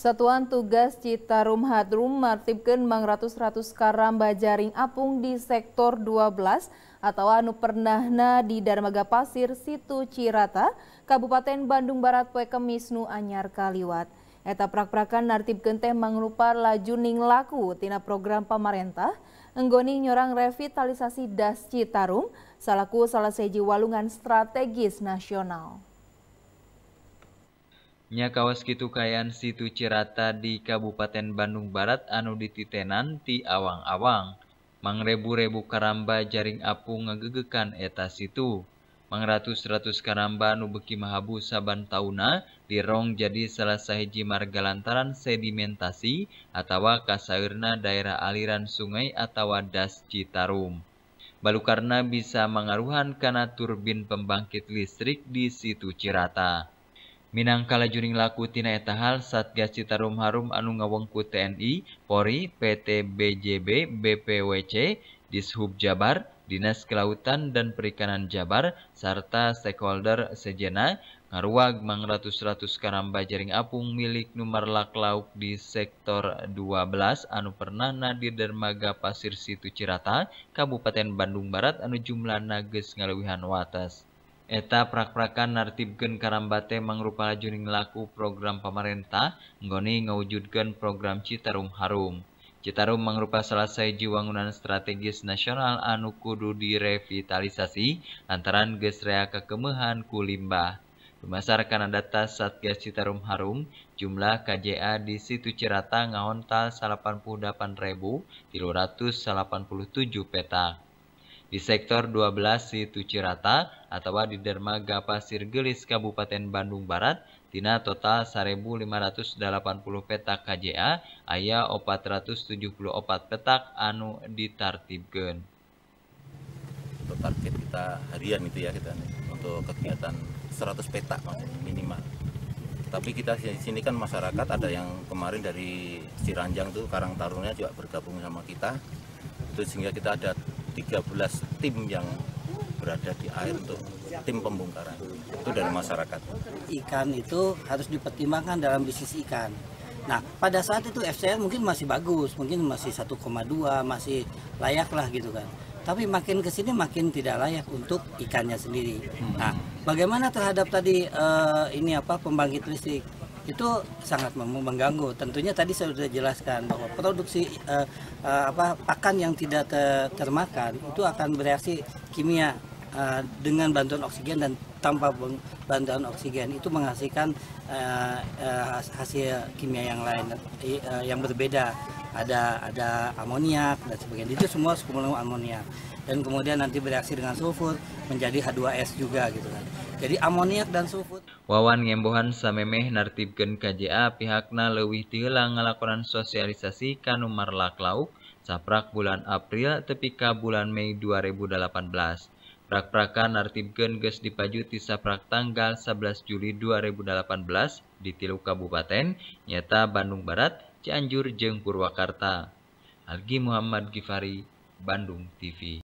Satuan Tugas Citarum Hadrum Martipken mang ratus-ratus karamba jaring apung di sektor 12 atau anu pernahna di Darmaga Pasir Situ Cirata, Kabupaten Bandung Barat Poe Nu Anyar Kaliwat. Eta prak-prakan nartibkeun teh mangrupa lajuning laku tina program pemerintah, enggoni nyorang revitalisasi das Citarum salaku salah seji walungan strategis nasional. Nya kawas kitu kayan situ Cirata di Kabupaten Bandung Barat anu dititenan ti awang-awang. Mangrebu-rebu karamba jaring apu ngegegekan eta situ. mang ratus karamba nu beki mahabu saban tauna dirong jadi salah sahiji marga lantaran sedimentasi atawa kasairna daerah aliran sungai atawa das Citarum. balu karena bisa mengaruhan karena turbin pembangkit listrik di situ Cirata. Minangkala juring laku tina etahal, Satgas Citarum Harum anu ngawengku TNI, Polri, PT BJB, BPWC, Dishub Jabar, Dinas Kelautan dan Perikanan Jabar, serta stakeholder sejena, ngaruag mang ratus-ratus karamba jaring apung milik nomor lak lauk di sektor 12 anu pernah di dermaga pasir situ Cirata, Kabupaten Bandung Barat anu jumlah nages ngaluihan watas. Eta prak-prakan nartibkeun karambate mangrupa lajuning laku program pamarentah nggoni ngawujudkeun program Citarum Harum. Citarum mangrupa salah sahiji wangunan strategis nasional anu kudu direvitalisasi lantaran geus rea kakemehan ku limbah. Berdasarkan data Satgas Citarum Harum, jumlah KJA di situ Cirata ngahontal 88.387 petak di sektor 12 Situ Cirata atau di dermaga Pasir Gelis Kabupaten Bandung Barat tina total 1580 petak KJA aya 474 petak anu ditartibkeun untuk target kita harian itu ya kita untuk kegiatan 100 petak minimal tapi kita di sini kan masyarakat ada yang kemarin dari Ciranjang tuh Karang Taruna juga bergabung sama kita itu sehingga kita ada 13 tim yang berada di air untuk tim pembongkaran itu dari masyarakat. Ikan itu harus dipertimbangkan dalam bisnis ikan. Nah, pada saat itu FCR mungkin masih bagus, mungkin masih 1,2, masih layak lah gitu kan. Tapi makin ke sini makin tidak layak untuk ikannya sendiri. Hmm. Nah, bagaimana terhadap tadi uh, ini apa pembangkit listrik? itu sangat mengganggu. Tentunya tadi saya sudah jelaskan bahwa produksi uh, uh, apa pakan yang tidak ter termakan itu akan bereaksi kimia uh, dengan bantuan oksigen dan tanpa bantuan oksigen itu menghasilkan uh, uh, hasil kimia yang lain uh, yang berbeda. Ada ada amoniak dan sebagainya. Itu semua kumulum amoniak dan kemudian nanti bereaksi dengan sulfur menjadi H2S juga gitu kan jadi amoniak dan sulfut Wawan ngembohan samemeh nartibkeun KJA pihakna leuwih tihelang ngalakonan sosialisasi ka numarlak lauk saprak bulan April tepi ka bulan Mei 2018 Prak-prakan nartibkeun geus dipaju ti saprak tanggal 11 Juli 2018 di tilu kabupaten nyata Bandung Barat, Cianjur jeung Purwakarta. Algi Muhammad Gifari, Bandung TV.